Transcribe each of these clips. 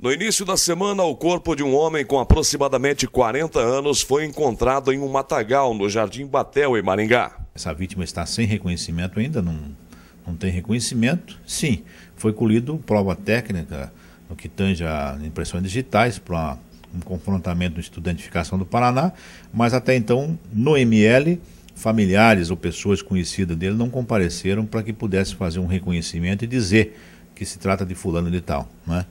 No início da semana, o corpo de um homem com aproximadamente 40 anos foi encontrado em um matagal no Jardim Batel, em Maringá. Essa vítima está sem reconhecimento ainda, não, não tem reconhecimento. Sim, foi colhido prova técnica no que tange a impressões digitais para um confrontamento de Identificação do Paraná, mas até então, no ML, familiares ou pessoas conhecidas dele não compareceram para que pudesse fazer um reconhecimento e dizer que se trata de fulano de tal, né?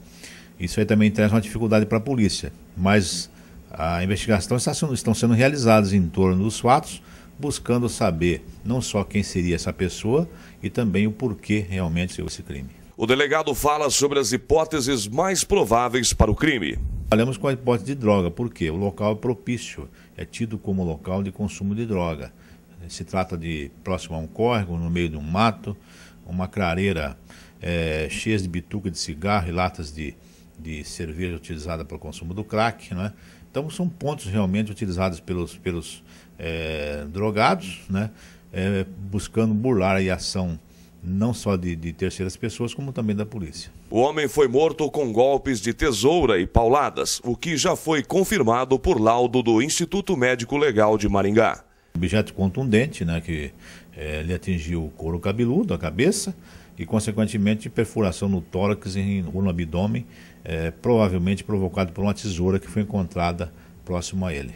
Isso aí também traz uma dificuldade para a polícia. Mas a investigação está sendo, estão sendo realizadas em torno dos fatos, buscando saber não só quem seria essa pessoa e também o porquê realmente esse crime. O delegado fala sobre as hipóteses mais prováveis para o crime. Falamos com a hipótese de droga, porque o local é propício, é tido como local de consumo de droga. Se trata de próximo a um córrego, no meio de um mato, uma clareira é, cheia de bituca de cigarro e latas de, de cerveja utilizada para o consumo do crack, né? Então são pontos realmente utilizados pelos, pelos é, drogados, né? É, buscando burlar a ação não só de, de, terceiras pessoas, como também da polícia. O homem foi morto com golpes de tesoura e pauladas, o que já foi confirmado por laudo do Instituto Médico Legal de Maringá. Objeto contundente, né, que é, ele atingiu o couro cabeludo, a cabeça, e, consequentemente, perfuração no tórax e no abdômen, é, provavelmente provocado por uma tesoura que foi encontrada próximo a ele.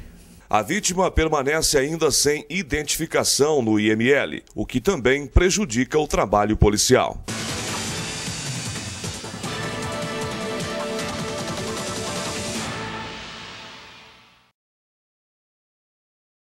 A vítima permanece ainda sem identificação no IML, o que também prejudica o trabalho policial.